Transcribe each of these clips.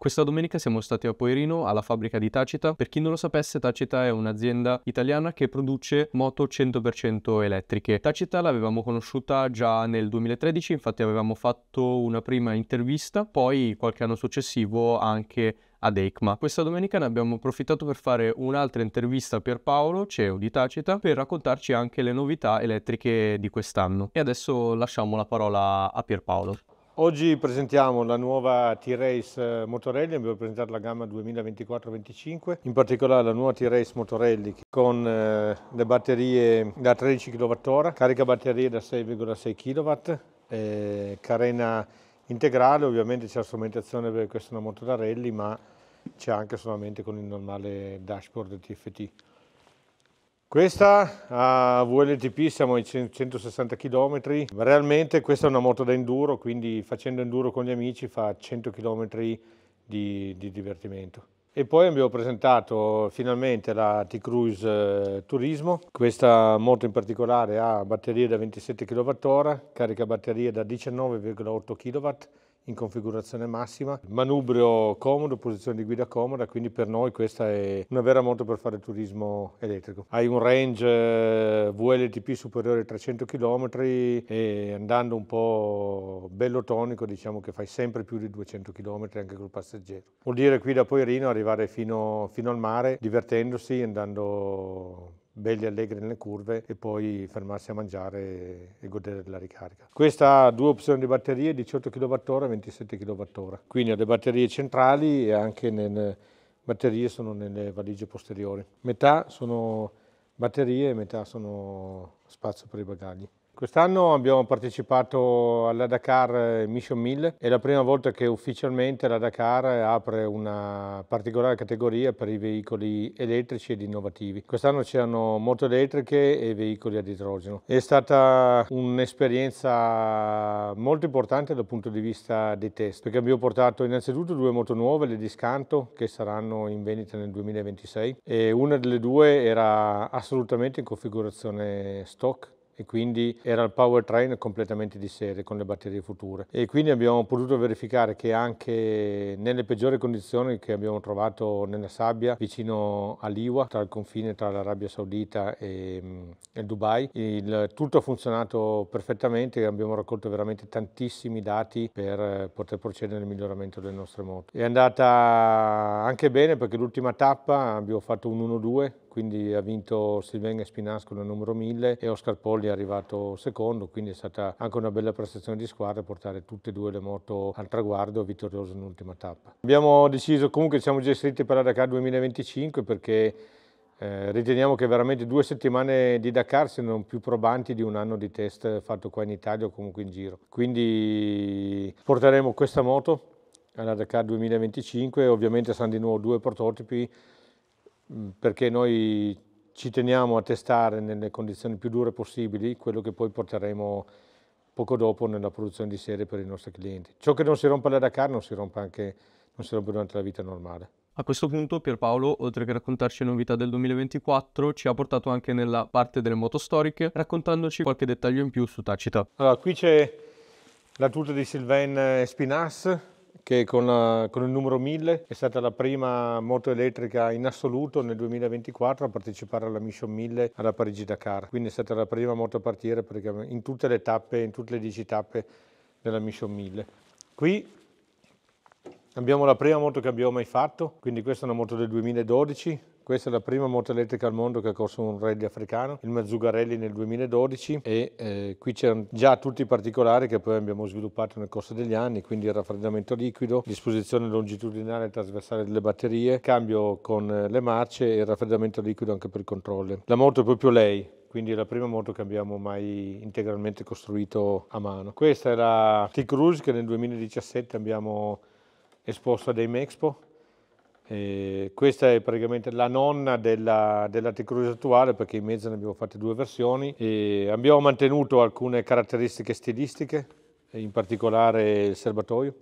Questa domenica siamo stati a Poerino, alla fabbrica di Tacita. Per chi non lo sapesse, Tacita è un'azienda italiana che produce moto 100% elettriche. Tacita l'avevamo conosciuta già nel 2013, infatti avevamo fatto una prima intervista, poi qualche anno successivo anche ad EICMA. Questa domenica ne abbiamo approfittato per fare un'altra intervista a Pierpaolo, CEO di Tacita, per raccontarci anche le novità elettriche di quest'anno. E adesso lasciamo la parola a Pierpaolo. Oggi presentiamo la nuova T-Race eh, Motorelli, abbiamo presentato la gamma 2024-25, in particolare la nuova T-Race Motorelli con eh, le batterie da 13 kWh, carica batterie da 6,6 kW, eh, carena integrale, ovviamente c'è la strumentazione per questa è moto da rally ma c'è anche solamente con il normale dashboard TFT. Questa a VLTP siamo ai 160 km, realmente questa è una moto da enduro, quindi facendo enduro con gli amici fa 100 km di, di divertimento. E poi abbiamo presentato finalmente la T-Cruise eh, Turismo, questa moto in particolare ha batterie da 27 kWh, carica batterie da 19,8 kW, in configurazione massima, manubrio comodo, posizione di guida comoda, quindi per noi questa è una vera moto per fare turismo elettrico. Hai un range eh, VLTP superiore ai 300 km e andando un po' bello tonico diciamo che fai sempre più di 200 km anche col passeggero. Vuol dire qui da Poirino arrivare fino, fino al mare divertendosi, andando belli e allegri nelle curve e poi fermarsi a mangiare e godere della ricarica. Questa ha due opzioni di batterie, 18 kWh e 27 kWh, quindi ha le batterie centrali e anche le batterie sono nelle valigie posteriori. Metà sono batterie e metà sono spazio per i bagagli. Quest'anno abbiamo partecipato alla Dakar Mission 1000, è la prima volta che ufficialmente la Dakar apre una particolare categoria per i veicoli elettrici ed innovativi. Quest'anno c'erano moto elettriche e veicoli ad idrogeno. È stata un'esperienza molto importante dal punto di vista dei test, perché abbiamo portato innanzitutto due moto nuove, le di scanto, che saranno in vendita nel 2026, e una delle due era assolutamente in configurazione stock, e quindi era il powertrain completamente di serie con le batterie future e quindi abbiamo potuto verificare che anche nelle peggiori condizioni che abbiamo trovato nella sabbia vicino all'Iwa tra il confine tra l'Arabia Saudita e, e Dubai il, tutto ha funzionato perfettamente e abbiamo raccolto veramente tantissimi dati per poter procedere nel miglioramento delle nostre moto è andata anche bene perché l'ultima tappa abbiamo fatto un 1-2 quindi ha vinto Silvena Spinascolo numero 1000 e Oscar Polli è arrivato secondo, quindi è stata anche una bella prestazione di squadra portare tutte e due le moto al traguardo vittorioso in ultima tappa. Abbiamo deciso comunque, siamo già iscritti per la Dakar 2025 perché eh, riteniamo che veramente due settimane di Dakar siano più probanti di un anno di test fatto qua in Italia o comunque in giro. Quindi porteremo questa moto alla Dakar 2025, ovviamente saranno di nuovo due prototipi Mm, perché noi ci teniamo a testare nelle condizioni più dure possibili quello che poi porteremo poco dopo nella produzione di serie per i nostri clienti. Ciò che non si rompe alla Dakar non si rompe anche non si rompe durante la vita normale. A questo punto Pierpaolo, oltre che raccontarci le novità del 2024, ci ha portato anche nella parte delle moto storiche, raccontandoci qualche dettaglio in più su Tacita. Allora, qui c'è la tuta di Sylvain Spinas, che con, la, eh, con, il numero 1000 è stata la prima moto elettrica in assoluto nel 2024 a partecipare alla Mission 1000 alla Parigi Dakar. Quindi è stata la prima moto a partire in tutte le tappe, in tutte le 10 tappe della Mission 1000. Qui abbiamo la prima moto che abbiamo mai fatto, quindi questa è una moto del 2012, questa è la prima moto elettrica al mondo che ha corso un rally africano, il Mazzugarelli nel 2012 e eh, qui c'erano già tutti i particolari che poi abbiamo sviluppato nel corso degli anni, quindi il raffreddamento liquido, disposizione longitudinale e trasversale delle batterie, cambio con eh, le marce e il raffreddamento liquido anche per il controllo. La moto è proprio lei, quindi è la prima moto che abbiamo mai integralmente costruito a mano. Questa è la T-Cruise che nel 2017 abbiamo esposto ad Aim Expo eh, questa è praticamente la nonna della, della attuale perché in mezzo ne abbiamo fatte due versioni. E abbiamo mantenuto alcune caratteristiche stilistiche, in particolare il serbatoio,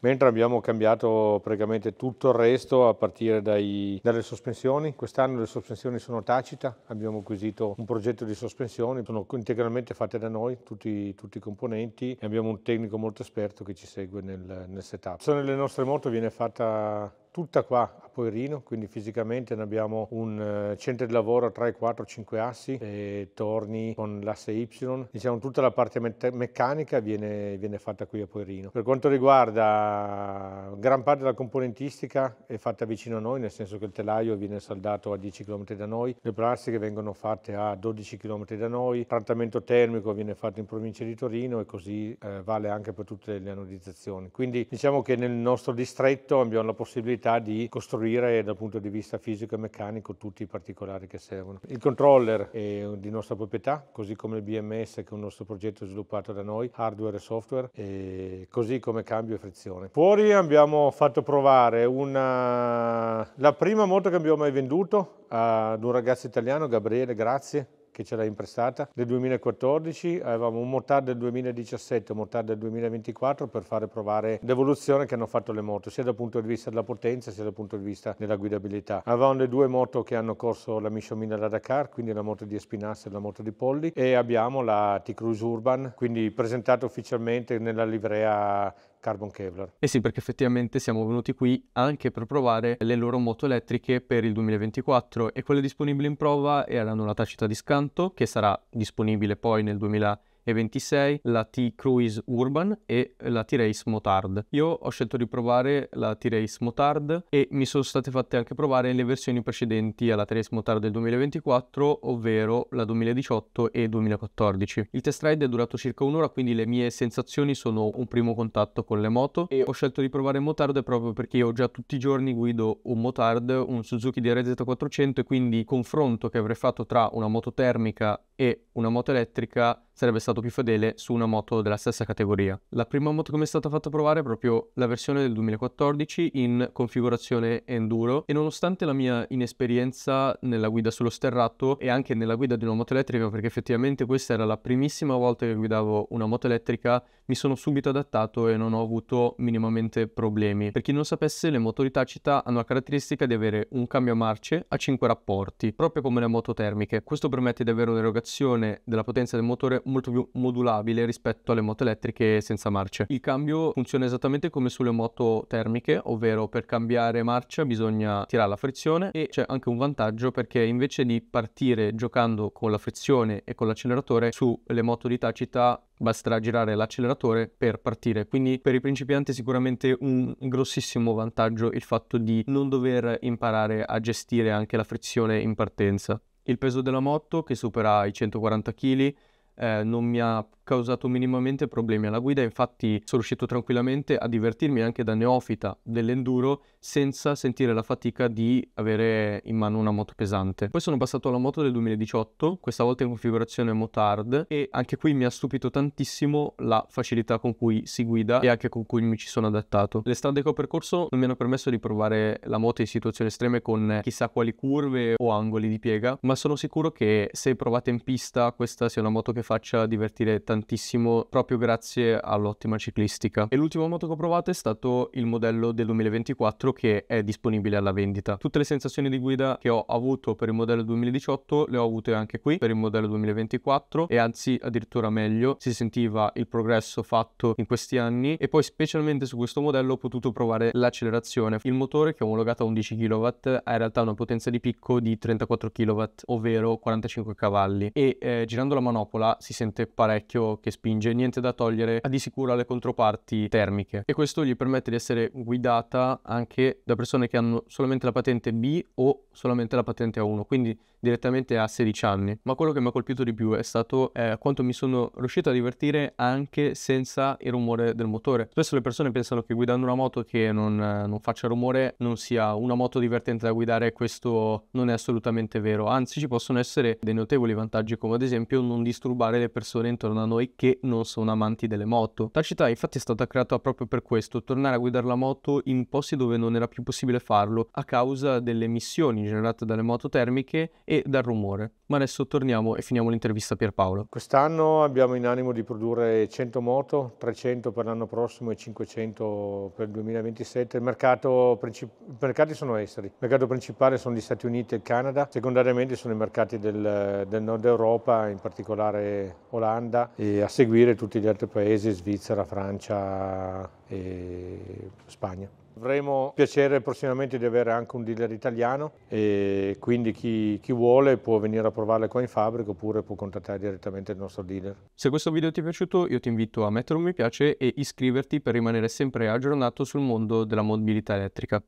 mentre abbiamo cambiato praticamente tutto il resto a partire dai, dalle sospensioni. Quest'anno le sospensioni sono tacita, abbiamo acquisito un progetto di sospensioni, sono integralmente fatte da noi, tutti, tutti i componenti, e abbiamo un tecnico molto esperto che ci segue nel, nel setup. Sono le nostre moto viene fatta tutta qua Poerino, quindi fisicamente ne abbiamo un eh, centro di lavoro a 3, 4, 5 assi e torni con l'asse Y. Diciamo tutta la parte meccanica viene, viene fatta qui a Poerino. Per quanto riguarda gran parte della componentistica è fatta vicino a noi, nel senso che il telaio viene saldato a 10 km da noi, le plastiche vengono fatte a 12 km da noi, il trattamento termico viene fatto in provincia di Torino e così eh, vale anche per tutte le anodizzazioni. Quindi diciamo che nel nostro distretto abbiamo la possibilità di costruire esaurire dal punto di vista fisico e meccanico tutti i particolari che servono. Il controller è di nostra proprietà, così come il BMS che è un nostro progetto sviluppato da noi, hardware e software, e così come cambio e frizione. Fuori abbiamo fatto provare una... la prima moto che abbiamo mai venduto ad un ragazzo italiano, Gabriele, grazie, che ce l'ha imprestata, del 2014, avevamo un motard del 2017 e un motard del 2024 per fare provare l'evoluzione che hanno fatto le moto, sia dal punto di vista della potenza sia dal punto di vista della guidabilità. Avevamo le due moto che hanno corso la Mission 1000 da Dakar, quindi la moto di Espinasse e la moto di Polli e abbiamo la T-Cruise Urban, quindi presentata ufficialmente nella livrea carbon Kevlar. Eh sì, perché effettivamente siamo venuti qui anche per provare le loro moto elettriche per il 2024 e quelle disponibili in prova erano la tacita di scanto che sarà disponibile poi nel 2024 e26, la T-Cruise Urban e la T-Race Motard. Io ho scelto di provare la T-Race Motard e mi sono state fatte anche provare le versioni precedenti alla T-Race Motard del 2024, ovvero la 2018 e 2014. Il test ride è durato circa un'ora, quindi le mie sensazioni sono un primo contatto con le moto e ho scelto di provare Motard proprio perché io già tutti i giorni guido un Motard, un Suzuki DRZ400 e quindi il confronto che avrei fatto tra una moto termica e una moto elettrica sarebbe stato più fedele su una moto della stessa categoria. La prima moto che mi è stata fatta provare è proprio la versione del 2014 in configurazione enduro e nonostante la mia inesperienza nella guida sullo sterrato e anche nella guida di una moto elettrica perché effettivamente questa era la primissima volta che guidavo una moto elettrica mi sono subito adattato e non ho avuto minimamente problemi. Per chi non sapesse le moto di Tacita hanno la caratteristica di avere un cambio a marce a 5 rapporti proprio come le moto termiche. Questo permette di avere un'erogazione della potenza del motore molto più modulabile rispetto alle moto elettriche senza marce. Il cambio funziona esattamente come sulle moto termiche, ovvero per cambiare marcia bisogna tirare la frizione e c'è anche un vantaggio perché invece di partire giocando con la frizione e con l'acceleratore sulle moto di tacita basterà girare l'acceleratore per partire. Quindi per i principianti sicuramente un grossissimo vantaggio il fatto di non dover imparare a gestire anche la frizione in partenza. Il peso della moto che supera i 140 kg eh, non mi ha causato minimamente problemi alla guida, infatti sono riuscito tranquillamente a divertirmi anche da neofita dell'enduro senza sentire la fatica di avere in mano una moto pesante. Poi sono passato alla moto del 2018, questa volta in configurazione motard e anche qui mi ha stupito tantissimo la facilità con cui si guida e anche con cui mi ci sono adattato. Le strade che ho percorso non mi hanno permesso di provare la moto in situazioni estreme con chissà quali curve o angoli di piega, ma sono sicuro che se provate in pista questa sia una moto che faccia divertire tantissimo proprio grazie all'ottima ciclistica. E l'ultima moto che ho provato è stato il modello del 2024 quello che è disponibile alla vendita. Tutte le sensazioni di guida che ho avuto per il modello 2018 le ho avute anche qui per il modello 2024 e anzi addirittura meglio, si sentiva il progresso fatto in questi anni e poi specialmente su questo modello ho potuto provare l'accelerazione. Il motore che è omologato a 11 kW ha in realtà una potenza di picco di 34 kW, ovvero 45 cavalli e eh, girando la manopola si sente parecchio che spinge, niente da togliere, a di sicuro alle controparti termiche e questo gli permette di essere guidata anche che da persone che hanno solamente la patente B o solamente la patente A1, quindi direttamente a 16 anni. Ma quello che mi ha colpito di più è stato eh, quanto mi sono riuscito a divertire anche senza il rumore del motore. Spesso le persone pensano che guidando una moto che non, eh, non faccia rumore non sia una moto divertente da guidare, questo non è assolutamente vero, anzi ci possono essere dei notevoli vantaggi come ad esempio non disturbare le persone intorno a noi che non sono amanti delle moto. La città infatti è stata creata proprio per questo, tornare a guidare la moto in posti dove non non era più possibile farlo a causa delle emissioni generate dalle moto termiche e dal rumore. Ma adesso torniamo e finiamo l'intervista a Pierpaolo. Quest'anno abbiamo in animo di produrre 100 moto, 300 per l'anno prossimo e 500 per il 2027. Il mercato princip- I mercati sono esteri. Il mercato principale sono gli Stati Uniti e il Canada. Secondariamente sono i mercati del, del nord Europa, in particolare Olanda e a seguire tutti gli altri paesi, Svizzera, Francia e Spagna. Avremo piacere prossimamente di avere anche un dealer italiano e quindi chi, chi, vuole può venire a provarle qua in fabbrica oppure può contattare direttamente il nostro dealer. Se questo video ti è piaciuto io ti invito a mettere un mi piace e iscriverti per rimanere sempre aggiornato sul mondo della mobilità elettrica.